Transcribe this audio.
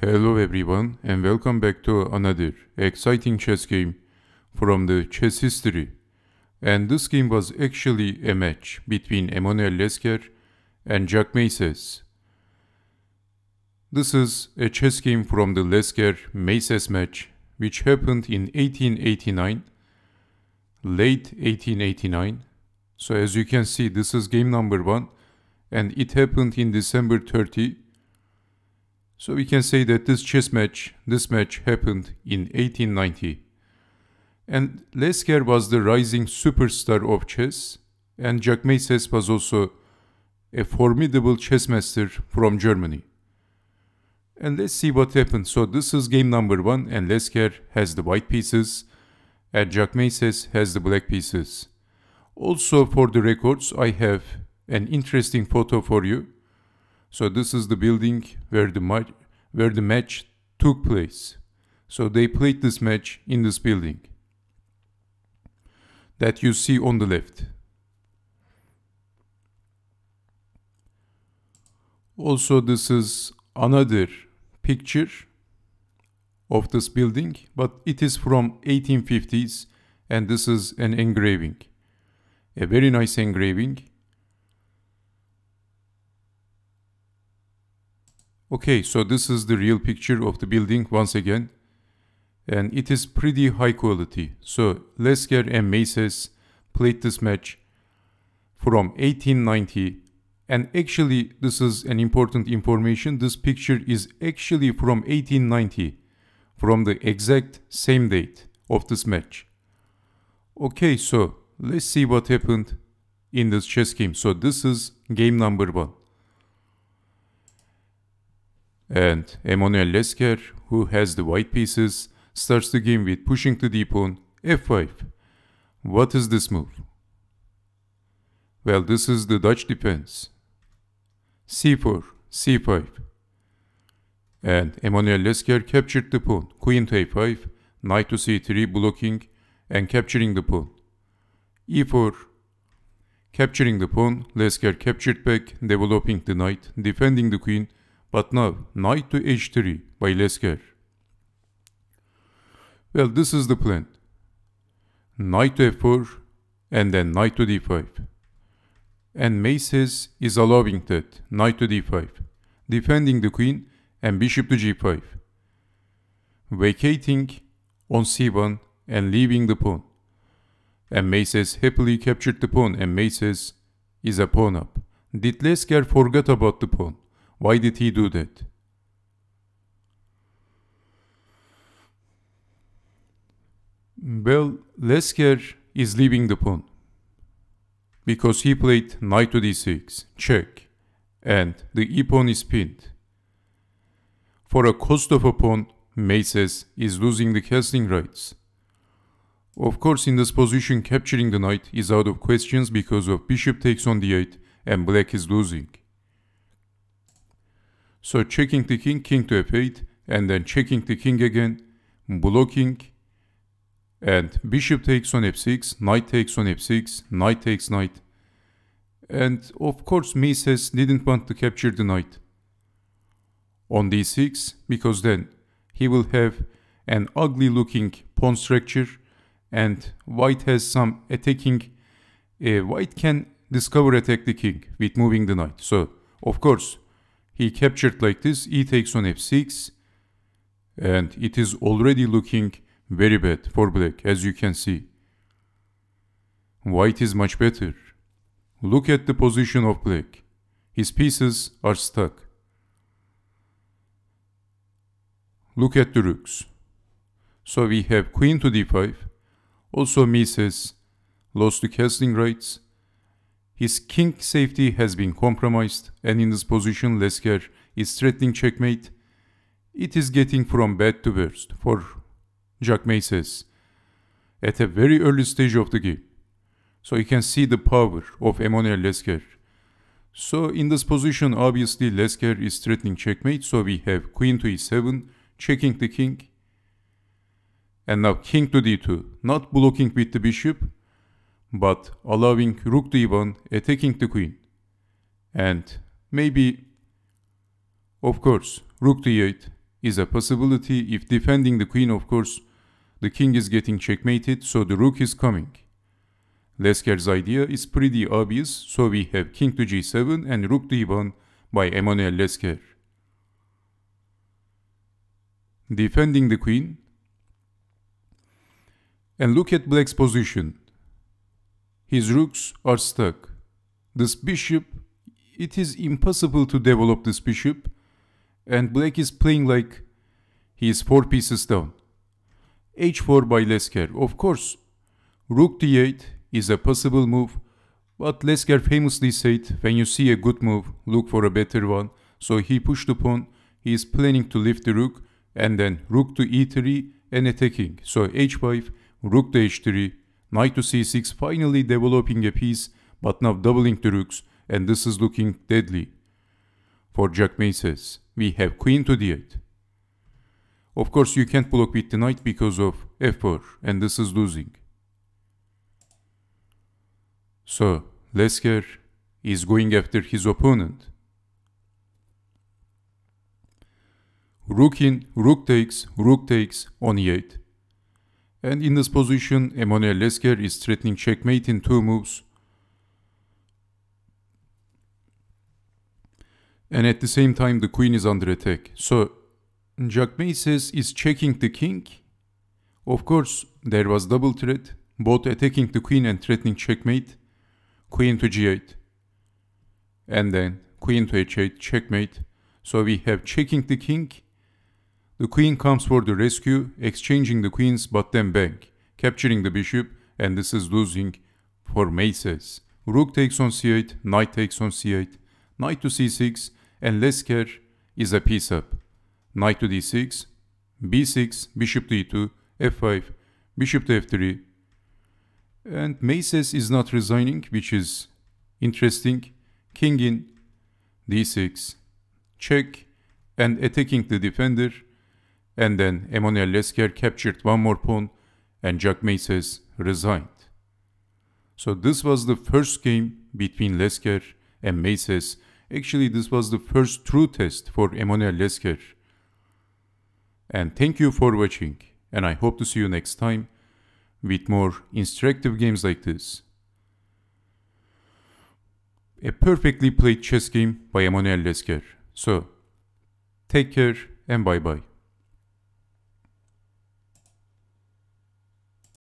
Hello everyone and welcome back to another exciting chess game from the chess history. And this game was actually a match between Emmanuel Lesker and Jack Maces. This is a chess game from the lesker maces match which happened in 1889, late 1889. So as you can see this is game number 1 and it happened in December 30, so we can say that this chess match, this match happened in 1890. And Lesker was the rising superstar of chess, and Jack Maces was also a formidable chess master from Germany. And let's see what happened. So this is game number one, and Lesker has the white pieces, and Jack Maces has the black pieces. Also for the records, I have an interesting photo for you. So this is the building where the match where the match took place. So they played this match in this building that you see on the left. Also this is another picture of this building but it is from 1850s and this is an engraving. A very nice engraving Okay, so this is the real picture of the building once again. And it is pretty high quality. So Lesker and Maces played this match from 1890. And actually, this is an important information. This picture is actually from 1890, from the exact same date of this match. Okay, so let's see what happened in this chess game. So this is game number one and Emmanuel Lesker, who has the white pieces, starts the game with pushing to the pawn f5. What is this move? Well, this is the Dutch defense. c4, c5. And Emmanuel Lesker captured the pawn, queen to a5, knight to c3 blocking and capturing the pawn. e4, capturing the pawn, Lesker captured back, developing the knight, defending the queen, but now, knight to h3 by Lesker. Well, this is the plan. Knight to f4 and then knight to d5. And Maces is allowing that, knight to d5, defending the queen and bishop to g5, vacating on c1 and leaving the pawn. And Maces happily captured the pawn and Maces is a pawn up. Did Lesker forget about the pawn? Why did he do that? Well, Lesker is leaving the pawn because he played knight to d6, check, and the e pawn is pinned. For a cost of a pawn, Maces is losing the casting rights. Of course, in this position, capturing the knight is out of questions because of bishop takes on d8 and black is losing. So checking the king, king to f8, and then checking the king again, blocking, and bishop takes on f6, knight takes on f6, knight takes knight. And of course Mises didn't want to capture the knight. On d6, because then he will have an ugly looking pawn structure and white has some attacking, uh, white can discover attack the king with moving the knight. So of course he captured like this e takes on f6 and it is already looking very bad for black as you can see. White is much better. Look at the position of black. His pieces are stuck. Look at the rooks. So we have queen to d5. Also Mises lost the casting rights his king safety has been compromised and in this position Lesker is threatening checkmate. It is getting from bad to worst for May says at a very early stage of the game. So you can see the power of Emmanuel Lesker. So in this position obviously Lesker is threatening checkmate so we have queen to e7 checking the king and now king to d2 not blocking with the bishop but allowing rook to even one attacking the queen. And maybe, of course, rook to 8 is a possibility if defending the queen, of course, the king is getting checkmated, so the rook is coming. Lesker's idea is pretty obvious, so we have king to g7 and rook to even one by Emmanuel Lesker. Defending the queen. And look at black's position. His rooks are stuck. This bishop, it is impossible to develop this bishop. And black is playing like he is 4 pieces down. h4 by Lesker, of course. Rook d8 is a possible move. But Lesker famously said, when you see a good move, look for a better one. So he pushed the pawn, he is planning to lift the rook, and then rook to e3 and attacking. So h5, rook to h3, Knight to c6 finally developing a piece, but now doubling the rooks, and this is looking deadly. For jackmate says, we have queen to d8. Of course you can't block with the knight because of f4, and this is losing. So, Lesker is going after his opponent. Rook in, rook takes, rook takes, on e8. And in this position, Emmanuel Lesker is threatening checkmate in two moves. And at the same time, the queen is under attack. So, May says is checking the king. Of course, there was double threat, both attacking the queen and threatening checkmate. Queen to g8. And then, queen to h8, checkmate. So we have checking the king the queen comes for the rescue, exchanging the queens but then back, capturing the bishop and this is losing for maces. Rook takes on c8, knight takes on c8, knight to c6 and Lesker is a piece up. Knight to d6, b6, bishop to e2, f5, bishop to f3. And maces is not resigning which is interesting. King in d6, check and attacking the defender and then Emmanuel Lesker captured one more pawn and Jack Maces resigned. So this was the first game between Lesker and Maces. Actually, this was the first true test for Emmanuel Lesker. And thank you for watching and I hope to see you next time with more instructive games like this. A perfectly played chess game by Emmanuel Lesker. So, take care and bye bye.